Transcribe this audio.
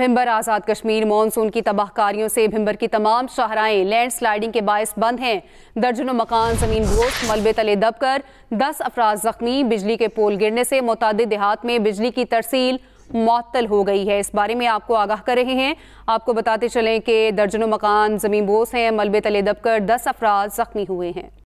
भिम्बर आज़ाद Kashmir monsoon की तबाहकारियों से भिम्बर की तमाम शाहराएं लैंड स्लाइडिंग के बायस बंद हैं दर्जनों मकान जमीन बोस मलबे तले दबकर दस अफराज जख्मी बिजली के पोल गिरने से मुतद देहात में बिजली की तरसील मअतल हो गई है इस बारे में आपको आगाह कर रहे हैं आपको बताते चलें कि दर्जनों मकान जमीन बोस हैं मलबे तले दबकर दस अफराज जख्मी हुए हैं